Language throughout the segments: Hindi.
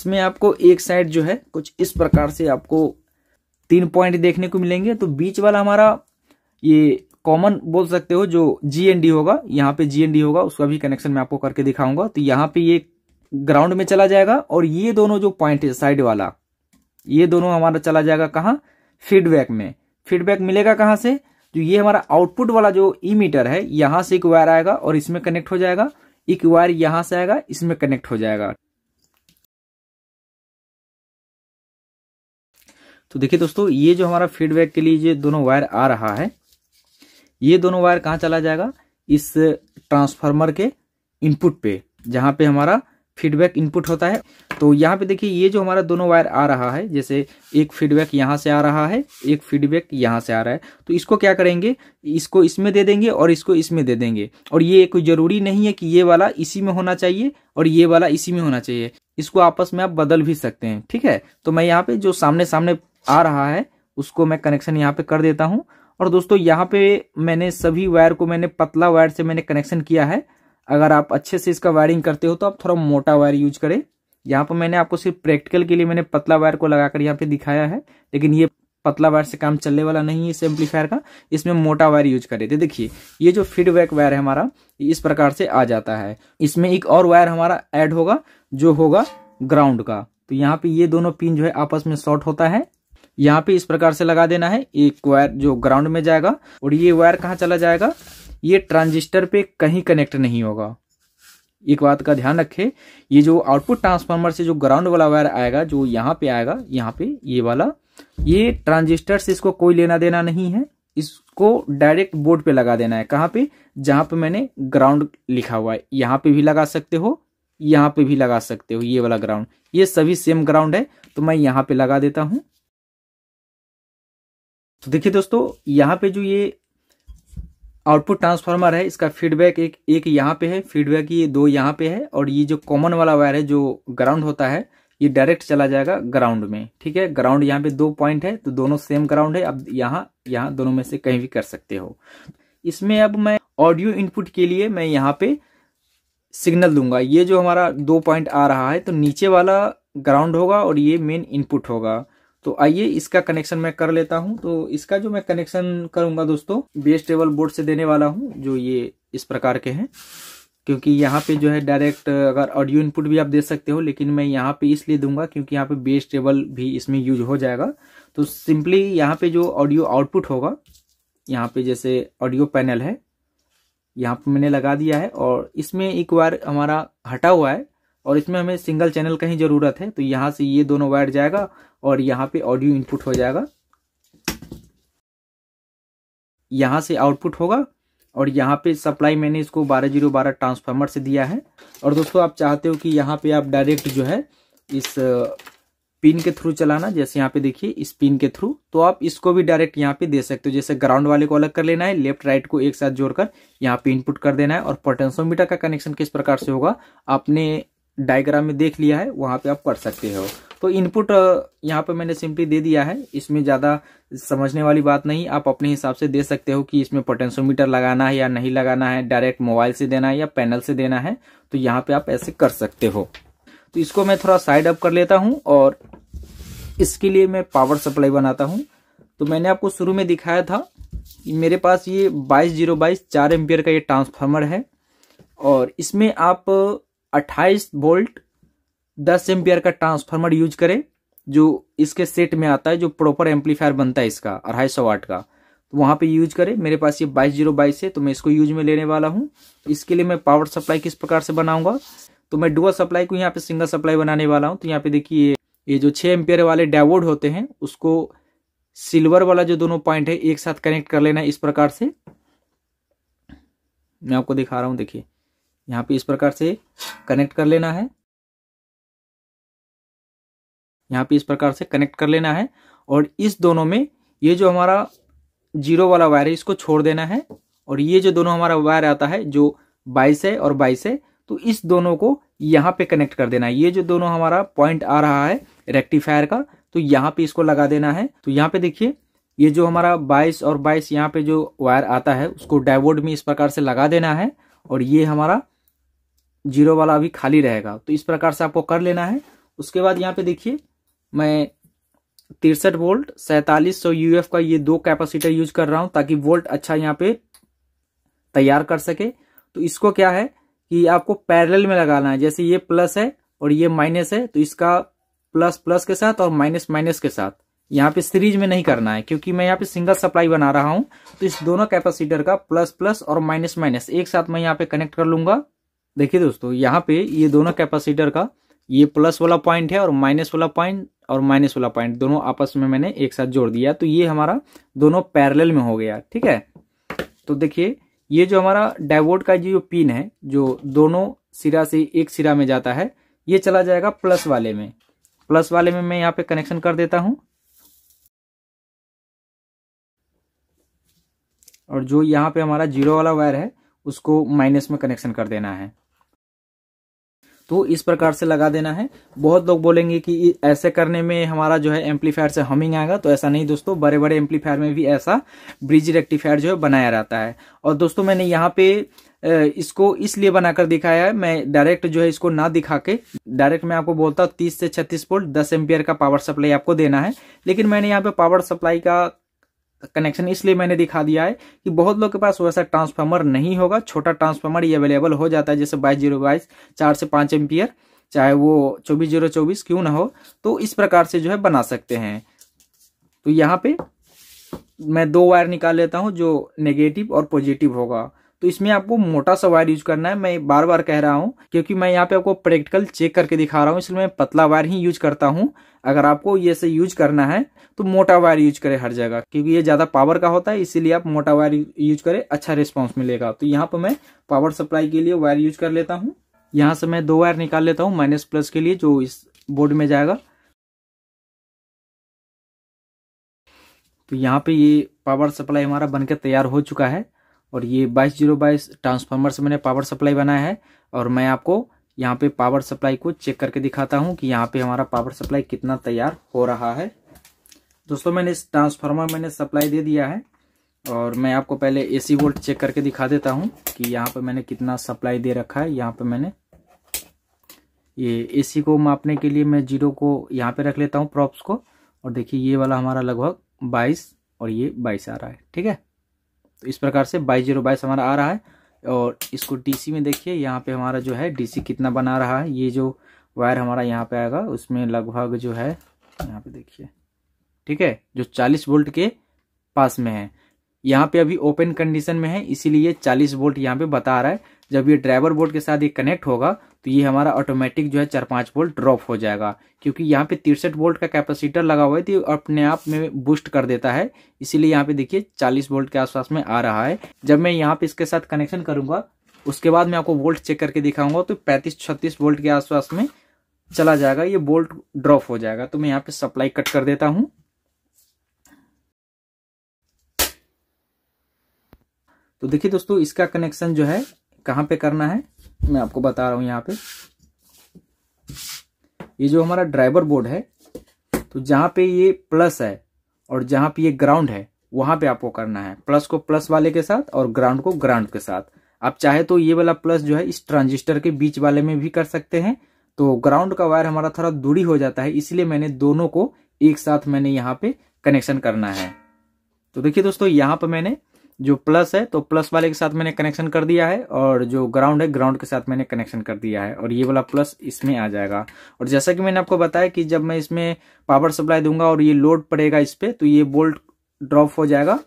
इसमें आपको एक साइड जो है कुछ इस प्रकार से आपको तीन पॉइंट देखने को मिलेंगे तो बीच वाला हमारा ये कॉमन बोल सकते हो जो जी एन डी होगा यहाँ पे जी एन डी होगा उसका भी कनेक्शन मैं आपको करके दिखाऊंगा तो यहाँ पे ये ग्राउंड में चला जाएगा और ये दोनों जो पॉइंट है साइड वाला ये दोनों हमारा चला जाएगा कहाँ फीडबैक में फीडबैक मिलेगा कहाँ से जो तो ये हमारा आउटपुट वाला जो ई मीटर है यहाँ से एक वायर आएगा और इसमें कनेक्ट हो जाएगा एक वायर यहाँ से आएगा इसमें कनेक्ट हो जाएगा तो देखिए दोस्तों ये जो हमारा फीडबैक के लिए ये दोनों वायर आ रहा है ये दोनों वायर कहाँ चला जाएगा इस ट्रांसफार्मर के इनपुट पे जहाँ पे हमारा फीडबैक इनपुट होता है तो यहाँ पे देखिए ये जो हमारा दोनों वायर आ रहा है जैसे एक फीडबैक यहाँ से आ रहा है एक फीडबैक यहाँ से आ रहा है तो इसको क्या करेंगे इसको इसमें दे देंगे और इसको इसमें दे देंगे और ये कोई ज़रूरी नहीं है कि ये वाला इसी में होना चाहिए और ये वाला इसी में होना चाहिए इसको आपस में आप बदल भी सकते हैं ठीक है तो मैं यहाँ पे जो सामने सामने आ रहा है उसको मैं कनेक्शन यहाँ पे कर देता हूँ और दोस्तों यहाँ पे मैंने सभी वायर को मैंने पतला वायर से मैंने कनेक्शन किया है अगर आप अच्छे से इसका वायरिंग करते हो तो आप थोड़ा मोटा वायर यूज करें यहाँ पर मैंने आपको सिर्फ प्रैक्टिकल के लिए मैंने पतला वायर को लगाकर यहाँ पे दिखाया है लेकिन ये पतला वायर से काम चलने वाला नहीं है इस एम्पलीफायर का इसमें मोटा वायर यूज करे थे देखिए ये जो फीडबैक वायर है हमारा इस प्रकार से आ जाता है इसमें एक और वायर हमारा ऐड होगा जो होगा ग्राउंड का तो यहाँ पे ये दोनों पिन जो है आपस में शॉर्ट होता है यहाँ पे इस प्रकार से लगा देना है एक वायर जो ग्राउंड में जाएगा और ये वायर कहाँ चला जाएगा ये ट्रांजिस्टर पे कहीं कनेक्ट नहीं होगा एक बात का ध्यान रखें ये जो आउटपुट ट्रांसफार्मर से जो ग्राउंड वाला वायर आएगा जो यहाँ पे आएगा यहाँ पे ये वाला ये ट्रांजिस्टर से इसको कोई लेना देना नहीं है इसको डायरेक्ट बोर्ड पे लगा देना है कहाँ पे जहाँ पे मैंने ग्राउंड लिखा हुआ है यहाँ पे भी लगा सकते हो यहाँ पे भी लगा सकते हो ये वाला ग्राउंड ये सभी सेम ग्राउंड है तो मैं यहाँ पे लगा देता हूँ तो देखिए दोस्तों यहाँ पे जो ये आउटपुट ट्रांसफार्मर है इसका फीडबैक एक एक यहाँ पे है फीडबैक ये दो यहाँ पे है और ये जो कॉमन वाला वायर है जो ग्राउंड होता है ये डायरेक्ट चला जाएगा ग्राउंड में ठीक है ग्राउंड यहाँ पे दो पॉइंट है तो दोनों सेम ग्राउंड है अब यहाँ यहाँ दोनों में से कहीं भी कर सकते हो इसमें अब मैं ऑडियो इनपुट के लिए मैं यहाँ पे सिग्नल दूंगा ये जो हमारा दो पॉइंट आ रहा है तो नीचे वाला ग्राउंड होगा और ये मेन इनपुट होगा तो आइए इसका कनेक्शन मैं कर लेता हूं तो इसका जो मैं कनेक्शन करूंगा दोस्तों बेस टेबल बोर्ड से देने वाला हूं जो ये इस प्रकार के हैं क्योंकि यहाँ पे जो है डायरेक्ट अगर ऑडियो इनपुट भी आप दे सकते हो लेकिन मैं यहाँ पे इसलिए दूंगा क्योंकि यहाँ पे बेस टेबल भी इसमें यूज हो जाएगा तो सिंपली यहाँ पे जो ऑडियो आउटपुट होगा यहाँ पे जैसे ऑडियो पैनल है यहाँ पे मैंने लगा दिया है और इसमें एक बार हमारा हटा हुआ है और इसमें हमें सिंगल चैनल का ही ज़रूरत है तो यहाँ से ये दोनों वायर जाएगा और यहाँ पे ऑडियो इनपुट हो जाएगा यहाँ से आउटपुट होगा और यहाँ पे सप्लाई मैंने इसको बारह जीरो बारह ट्रांसफार्मर से दिया है और दोस्तों आप चाहते हो कि यहाँ पे आप डायरेक्ट जो है इस पिन के थ्रू चलाना जैसे यहाँ पे देखिए इस पिन के थ्रू तो आप इसको भी डायरेक्ट यहाँ पे दे सकते हो जैसे ग्राउंड वाले को अलग कर लेना है लेफ्ट राइट को एक साथ जोड़कर यहाँ पे इनपुट कर देना है और पोटेंशियोमीटर का कनेक्शन किस प्रकार से होगा आपने डायग्राम में देख लिया है वहाँ पे आप कर सकते हो तो इनपुट यहाँ पे मैंने सिंपली दे दिया है इसमें ज़्यादा समझने वाली बात नहीं आप अपने हिसाब से दे सकते हो कि इसमें पोटेंशियोमीटर लगाना है या नहीं लगाना है डायरेक्ट मोबाइल से देना है या पैनल से देना है तो यहाँ पे आप ऐसे कर सकते हो तो इसको मैं थोड़ा साइड अप कर लेता हूँ और इसके लिए मैं पावर सप्लाई बनाता हूँ तो मैंने आपको शुरू में दिखाया था मेरे पास ये बाईस जीरो बाईस चार एम्पियर का ये ट्रांसफार्मर है और इसमें आप 28 वोल्ट 10 एम्पियर का ट्रांसफार्मर यूज करें जो इसके सेट में आता है जो प्रॉपर एम्पलीफायर बनता है इसका अढ़ाई सौ वाट का तो वहाँ पे यूज करें मेरे पास ये बाईस जीरो बाईस है तो मैं इसको यूज में लेने वाला हूँ इसके लिए मैं पावर सप्लाई किस प्रकार से बनाऊंगा तो मैं डुअल सप्लाई को यहाँ पे सिंगल सप्लाई बनाने वाला हूँ तो यहाँ पे देखिए ये जो छः एम्पियर वाले डैवोड होते हैं उसको सिल्वर वाला जो दोनों पॉइंट है एक साथ कनेक्ट कर लेना इस प्रकार से मैं आपको दिखा रहा हूँ देखिए यहाँ पे इस प्रकार से कनेक्ट कर लेना है यहाँ पे इस प्रकार से कनेक्ट कर लेना है और इस दोनों में ये जो हमारा जीरो वाला वायर है इसको छोड़ देना है और ये जो दोनों हमारा वायर आता है जो बाईस है और बाईस है तो इस दोनों को यहाँ पे कनेक्ट कर देना है ये जो दोनों हमारा पॉइंट आ रहा है रेक्टिफायर का तो यहाँ पे इसको लगा देना है तो यहाँ पे देखिए ये जो हमारा बाईस और बाईस यहाँ पे जो वायर आता है उसको डाइवोड में इस प्रकार से लगा देना है और ये हमारा जीरो वाला अभी खाली रहेगा तो इस प्रकार से आपको कर लेना है उसके बाद यहाँ पे देखिए मैं तिरसठ वोल्ट सैतालीस सौ यू का ये दो कैपेसिटर यूज कर रहा हूँ ताकि वोल्ट अच्छा यहाँ पे तैयार कर सके तो इसको क्या है कि आपको पैरेलल में लगाना है जैसे ये प्लस है और ये माइनस है तो इसका प्लस प्लस के साथ और माइनस माइनस के साथ यहाँ पे सीरीज में नहीं करना है क्योंकि मैं यहाँ पे सिंगल सप्लाई बना रहा हूँ तो इस दोनों कैपेसिटर का प्लस प्लस और माइनस माइनस एक साथ मैं यहाँ पे कनेक्ट कर लूंगा देखिए दोस्तों यहाँ पे ये दोनों कैपेसिटर का ये प्लस वाला पॉइंट है और माइनस वाला पॉइंट और माइनस वाला पॉइंट दोनों आपस में मैंने एक साथ जोड़ दिया तो ये हमारा दोनों पैरेलल में हो गया ठीक है तो देखिए ये जो हमारा डाइवोट का जो पिन है जो दोनों सिरा से एक सिरा में जाता है ये चला जाएगा प्लस वाले में प्लस वाले में मैं यहाँ पे कनेक्शन कर देता हूं और जो यहाँ पे हमारा जीरो वाला वायर है उसको माइनस में कनेक्शन कर देना है तो इस प्रकार से लगा देना है बहुत लोग बोलेंगे कि ऐसे करने में हमारा जो है एम्पलीफायर से हमिंग आएगा तो ऐसा नहीं दोस्तों बड़े बड़े एम्पलीफायर में भी ऐसा ब्रिज रेक्टिफायर जो है बनाया रहता है और दोस्तों मैंने यहाँ पे इसको इसलिए बनाकर दिखाया है मैं डायरेक्ट जो है इसको ना दिखा के डायरेक्ट मैं आपको बोलता हूँ तीस से छत्तीस वोल्ट दस एम्पियर का पावर सप्लाई आपको देना है लेकिन मैंने यहाँ पे पावर सप्लाई का कनेक्शन इसलिए मैंने दिखा दिया है कि बहुत लोग के पास वैसा ट्रांसफार्मर नहीं होगा छोटा ट्रांसफार्मर ये अवेलेबल हो जाता है जैसे बाईस जीरो बाईस चार से पाँच एम्पियर चाहे वो चौबीस जीरो चौबीस क्यों ना हो तो इस प्रकार से जो है बना सकते हैं तो यहाँ पे मैं दो वायर निकाल लेता हूँ जो नेगेटिव और पॉजिटिव होगा तो इसमें आपको मोटा सा वायर यूज करना है मैं बार बार कह रहा हूँ क्योंकि मैं यहाँ पे आपको प्रैक्टिकल चेक करके दिखा रहा हूँ इसलिए मैं पतला वायर ही यूज करता हूँ अगर आपको ये से यूज करना है तो मोटा वायर यूज करें हर जगह क्योंकि ये ज़्यादा पावर का होता है इसीलिए आप मोटा वायर यूज करें अच्छा रिस्पॉन्स मिलेगा तो यहाँ पर मैं पावर सप्लाई के लिए वायर यूज कर लेता हूँ यहाँ से मैं दो वायर निकाल लेता हूँ माइनस प्लस के लिए जो इस बोर्ड में जाएगा तो यहाँ पे ये पावर सप्लाई हमारा बनकर तैयार हो चुका है और ये बाईस जीरो बाईस ट्रांसफार्मर से मैंने पावर सप्लाई बनाया है और मैं आपको यहाँ पे पावर सप्लाई को चेक करके दिखाता हूँ कि यहाँ पे हमारा पावर सप्लाई कितना तैयार हो रहा है दोस्तों मैंने इस ट्रांसफार्मर मैंने सप्लाई दे दिया है और मैं आपको पहले एसी वोल्ट चेक करके दिखा देता हूँ कि यहाँ पे मैंने कितना सप्लाई दे रखा है यहाँ पे मैंने ये एसी को मापने के लिए मैं जीरो को यहाँ पे रख लेता हूँ प्रॉप्स को और देखिए ये वाला हमारा लगभग बाईस और ये बाईस आ रहा है ठीक है तो इस प्रकार से बाईस जीरो बाईस हमारा आ रहा है और इसको डीसी में देखिए यहाँ पे हमारा जो है डीसी कितना बना रहा है ये जो वायर हमारा यहाँ पे आएगा उसमें लगभग जो है यहाँ पे देखिए ठीक है जो चालीस वोल्ट के पास में है यहाँ पे अभी ओपन कंडीशन में है इसीलिए चालीस वोल्ट यहाँ पे बता रहा है जब ये ड्राइवर बोर्ड के साथ ये कनेक्ट होगा तो ये हमारा ऑटोमेटिक जो है चार पाँच वोल्ट ड्रॉप हो जाएगा क्योंकि यहाँ पे तिरसठ वोल्ट का कैपेसिटर लगा हुआ है तो अपने आप में बूस्ट कर देता है इसीलिए यहाँ पे देखिए चालीस वोल्ट के आसपास में आ रहा है जब मैं यहाँ पे इसके साथ कनेक्शन करूंगा उसके बाद मैं आपको वोल्ट चेक करके दिखाऊंगा तो पैंतीस छत्तीस वोल्ट के आसपास में चला जाएगा ये बोल्ट ड्रॉप हो जाएगा तो मैं यहाँ पे सप्लाई कट कर देता हूँ तो देखिए दोस्तों इसका कनेक्शन जो है कहाँ पे करना है मैं आपको बता रहा हूँ यहाँ पे ये जो हमारा ड्राइवर बोर्ड है तो जहाँ पे ये प्लस है और जहाँ पे ये ग्राउंड है वहाँ पे आपको करना है प्लस को प्लस वाले के साथ और ग्राउंड को ग्राउंड के साथ आप चाहे तो ये वाला प्लस जो है इस ट्रांजिस्टर के बीच वाले में भी कर सकते हैं तो ग्राउंड का वायर हमारा थोड़ा दूरी हो जाता है इसलिए मैंने दोनों को एक साथ मैंने यहाँ पे कनेक्शन करना है तो देखिए दोस्तों यहाँ पर मैंने जो प्लस है तो प्लस वाले के साथ मैंने कनेक्शन कर दिया है और जो ग्राउंड है ग्राउंड के साथ मैंने कनेक्शन कर दिया है और ये वाला प्लस इसमें आ जाएगा और जैसा कि मैंने आपको बताया कि जब मैं इसमें पावर सप्लाई दूंगा और ये लोड पड़ेगा इस पर तो ये बोल्ट ड्रॉप हो जाएगा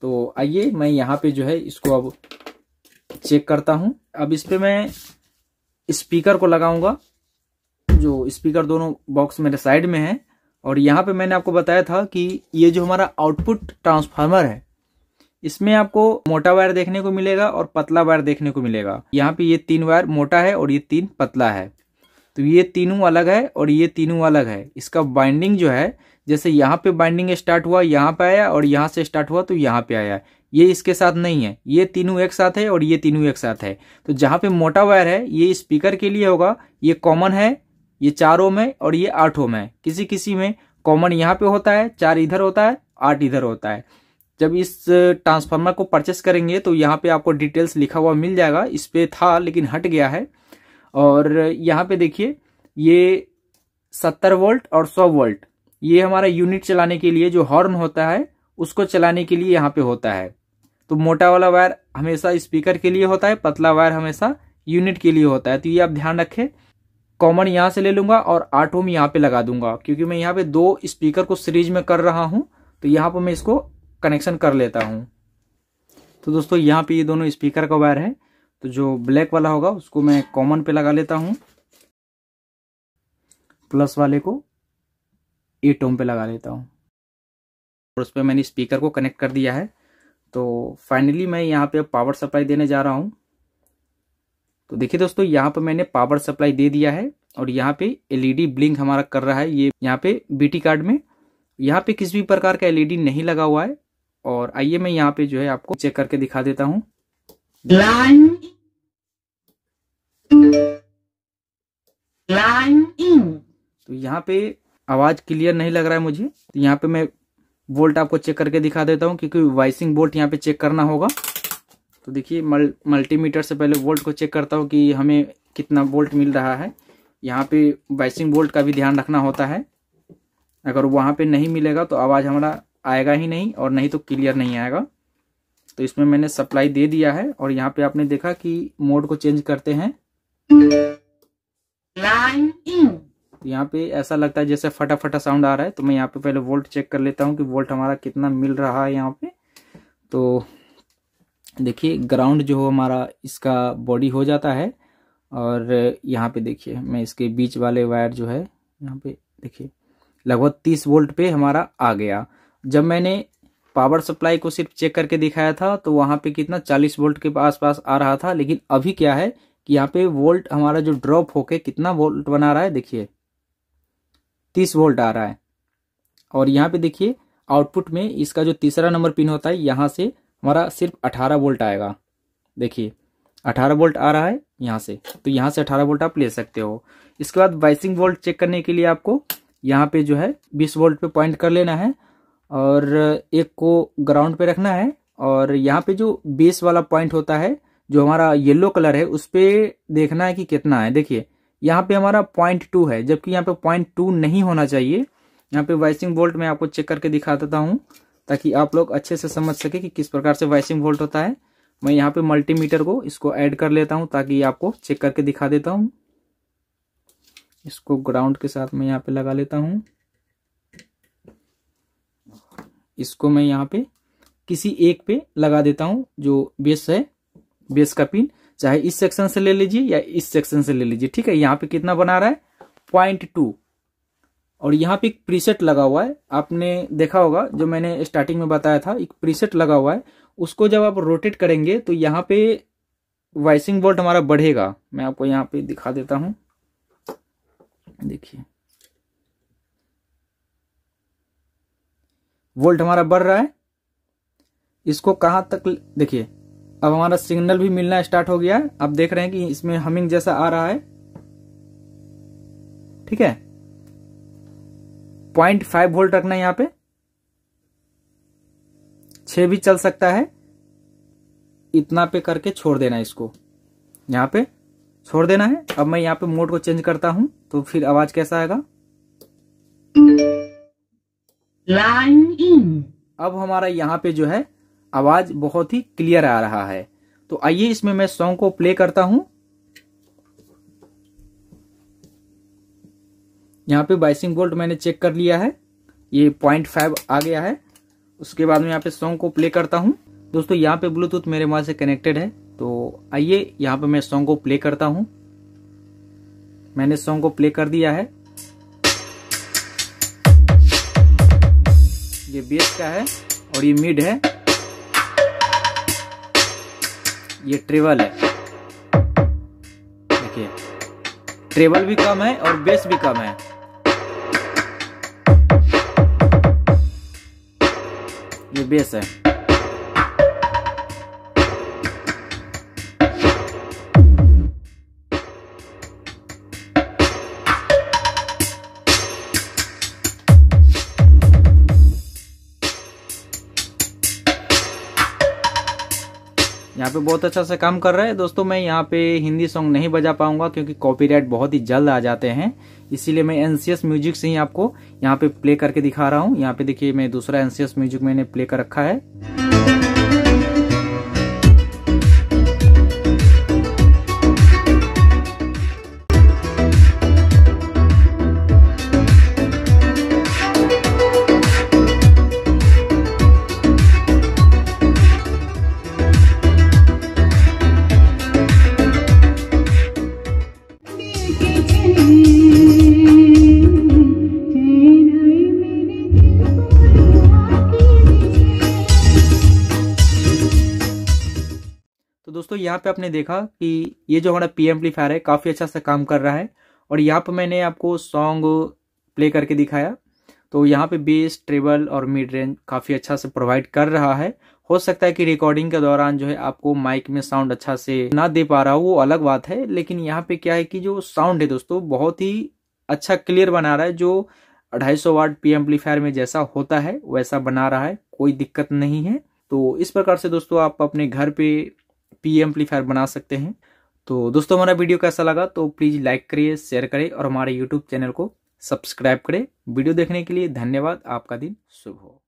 तो आइए मैं यहाँ पे जो है इसको अब चेक करता हूँ अब इस पर मैं स्पीकर को लगाऊंगा जो स्पीकर दोनों बॉक्स मेरे साइड में है और यहाँ पे मैंने आपको बताया था कि ये जो हमारा आउटपुट ट्रांसफार्मर है इसमें आपको मोटा वायर देखने को मिलेगा और पतला वायर देखने को मिलेगा यहाँ पे ये तीन वायर मोटा है और ये तीन पतला है तो ये तीनों अलग है और ये तीनों अलग है इसका बाइंडिंग जो है जैसे यहाँ पे बाइंडिंग स्टार्ट हुआ यहाँ पे आया और यहाँ से स्टार्ट हुआ तो यहाँ पे आया ये इसके साथ नहीं है ये तीनों एक साथ है और ये तीनों एक साथ है तो जहाँ पे मोटा वायर है ये स्पीकर के लिए होगा ये कॉमन है ये चार ओम है और ये आठ ओम है किसी किसी में कॉमन यहाँ पे होता है चार इधर होता है आठ इधर होता है जब इस ट्रांसफार्मर को परचेस करेंगे तो यहाँ पे आपको डिटेल्स लिखा हुआ मिल जाएगा इस पर था लेकिन हट गया है और यहाँ पे देखिए ये सत्तर वोल्ट और सौ वोल्ट ये हमारा यूनिट चलाने के लिए जो हॉर्न होता है उसको चलाने के लिए यहाँ पे होता है तो मोटा वाला वायर हमेशा स्पीकर के लिए होता है पतला वायर हमेशा यूनिट के लिए होता है तो ये आप ध्यान रखें कॉमन यहाँ से ले लूँगा और आठ ओम यहाँ पे लगा दूंगा क्योंकि मैं यहाँ पे दो स्पीकर को सीरीज में कर रहा हूँ तो यहाँ पर मैं इसको कनेक्शन कर लेता हूँ तो दोस्तों यहाँ पे ये दोनों स्पीकर का वायर है तो जो ब्लैक वाला होगा उसको मैं कॉमन पे लगा लेता हूँ प्लस वाले को एट ओम पे लगा लेता हूँ और उस पर मैंने स्पीकर को कनेक्ट कर दिया है तो फाइनली मैं यहाँ पे पावर सप्लाई देने जा रहा हूँ तो देखिए दोस्तों यहाँ पर मैंने पावर सप्लाई दे दिया है और यहाँ पे एलईडी ब्लिंक हमारा कर रहा है ये यहाँ पे बीटी कार्ड में यहाँ पे किसी भी प्रकार का एलईडी नहीं लगा हुआ है और आइए मैं यहाँ पे जो है आपको चेक करके दिखा देता हूँ तो यहाँ पे आवाज क्लियर नहीं लग रहा है मुझे तो यहाँ पे मैं वोल्ट आपको चेक करके दिखा देता हूँ क्योंकि वाइसिंग बोल्ट यहाँ पे चेक करना होगा तो देखिए मल, मल्टीमीटर से पहले वोल्ट को चेक करता हूँ कि हमें कितना वोल्ट मिल रहा है यहाँ पे वाइसिंग बोल्ट का भी ध्यान रखना होता है अगर वहाँ पे नहीं मिलेगा तो आवाज़ हमारा आएगा ही नहीं और नहीं तो क्लियर नहीं आएगा तो इसमें मैंने सप्लाई दे दिया है और यहाँ पे आपने देखा कि मोड को चेंज करते हैं तो यहाँ पे ऐसा लगता है जैसे फटाफटा साउंड आ रहा है तो मैं यहाँ पे पहले वोल्ट चेक कर लेता हूँ कि वोल्ट हमारा कितना मिल रहा है यहाँ पे तो देखिए ग्राउंड जो हो हमारा इसका बॉडी हो जाता है और यहाँ पे देखिए मैं इसके बीच वाले वायर जो है यहाँ पे देखिए लगभग तीस वोल्ट पे हमारा आ गया जब मैंने पावर सप्लाई को सिर्फ चेक करके दिखाया था तो वहाँ पे कितना 40 वोल्ट के आसपास आ रहा था लेकिन अभी क्या है कि यहाँ पे वोल्ट हमारा जो ड्रॉप होके कितना वोल्ट बना रहा है देखिए 30 वोल्ट आ रहा है और यहाँ पे देखिए आउटपुट में इसका जो तीसरा नंबर पिन होता है यहाँ से हमारा सिर्फ अठारह वोल्ट आएगा देखिए अठारह वोल्ट आ रहा है यहाँ से तो यहाँ से अठारह वोल्ट आप ले सकते हो इसके बाद बाइसिंग वोल्ट चेक करने के लिए आपको यहाँ पे जो है बीस वोल्ट पे पॉइंट कर लेना है और एक को ग्राउंड पे रखना है और यहाँ पे जो बेस वाला पॉइंट होता है जो हमारा येलो कलर है उस पर देखना है कि कितना है देखिए यहाँ पे हमारा पॉइंट टू है जबकि यहाँ पे पॉइंट टू नहीं होना चाहिए यहाँ पे वाइसिंग वोल्ट मैं आपको चेक करके दिखा देता हूँ ताकि आप लोग अच्छे से समझ सके कि किस प्रकार से वाइसिंग वोल्ट होता है मैं यहाँ पे मल्टीमीटर को इसको ऐड कर लेता हूँ ताकि आपको चेक करके दिखा देता हूँ इसको ग्राउंड के साथ मैं यहाँ पे लगा लेता हूँ इसको मैं यहाँ पे किसी एक पे लगा देता हूँ जो बेस है बेस का पिन चाहे इस सेक्शन से ले लीजिए या इस सेक्शन से ले लीजिए ठीक है यहाँ पे कितना बना रहा है पॉइंट टू और यहाँ पे एक प्रीसेट लगा हुआ है आपने देखा होगा जो मैंने स्टार्टिंग में बताया था एक प्रीसेट लगा हुआ है उसको जब आप रोटेट करेंगे तो यहाँ पे वाइसिंग बोल्ट हमारा बढ़ेगा मैं आपको यहाँ पे दिखा देता हूँ देखिए वोल्ट हमारा बढ़ रहा है इसको कहाँ तक देखिए अब हमारा सिग्नल भी मिलना स्टार्ट हो गया है आप देख रहे हैं कि इसमें हमिंग जैसा आ रहा है ठीक है पॉइंट फाइव वोल्ट रखना है यहाँ पे छ भी चल सकता है इतना पे करके छोड़ देना है इसको यहाँ पे छोड़ देना है अब मैं यहाँ पे मोड को चेंज करता हूं तो फिर आवाज कैसा आएगा अब हमारा यहाँ पे जो है आवाज बहुत ही क्लियर आ रहा है तो आइए इसमें मैं सॉन्ग को प्ले करता हूं यहाँ पे बाइसिंग बोल्ट मैंने चेक कर लिया है ये पॉइंट फाइव आ गया है उसके बाद में यहाँ पे सॉन्ग को प्ले करता हूँ दोस्तों यहाँ पे ब्लूटूथ मेरे मोबाइल से कनेक्टेड है तो आइए यहाँ पे मैं सॉन्ग को प्ले करता हूँ मैंने सॉन्ग को प्ले कर दिया है ये बेस का है और ये मिड है ये ट्रेबल है देखिए ट्रेबल भी कम है और बेस भी कम है ये बेस है यहाँ पे बहुत अच्छा से काम कर रहा है दोस्तों मैं यहाँ पे हिंदी सॉन्ग नहीं बजा पाऊंगा क्योंकि कॉपीराइट बहुत ही जल्द आ जाते हैं इसीलिए मैं एनसीएस म्यूजिक से ही आपको यहाँ पे प्ले करके दिखा रहा हूँ यहाँ पे देखिए मैं दूसरा एनसीएस म्यूजिक मैंने प्ले कर रखा है यहाँ पे आपने देखा कि ये जो हमारा पी एम्पलीफायर है काफ़ी अच्छा सा काम कर रहा है और यहाँ पर मैंने आपको सॉन्ग प्ले करके दिखाया तो यहाँ पे बेस ट्रेबल और मिड रेंज काफ़ी अच्छा से प्रोवाइड कर रहा है हो सकता है कि रिकॉर्डिंग के दौरान जो है आपको माइक में साउंड अच्छा से ना दे पा रहा हो वो अलग बात है लेकिन यहाँ पे क्या है कि जो साउंड है दोस्तों बहुत ही अच्छा क्लियर बना रहा है जो 250 सौ वाट पी एम्पलीफायर में जैसा होता है वैसा बना रहा है कोई दिक्कत नहीं है तो इस प्रकार से दोस्तों आप अपने घर पे पी एम्पलीफायर बना सकते हैं तो दोस्तों हमारा वीडियो कैसा लगा तो प्लीज़ लाइक करिए शेयर करें और हमारे यूट्यूब चैनल को सब्सक्राइब करें वीडियो देखने के लिए धन्यवाद आपका दिन शुभ हो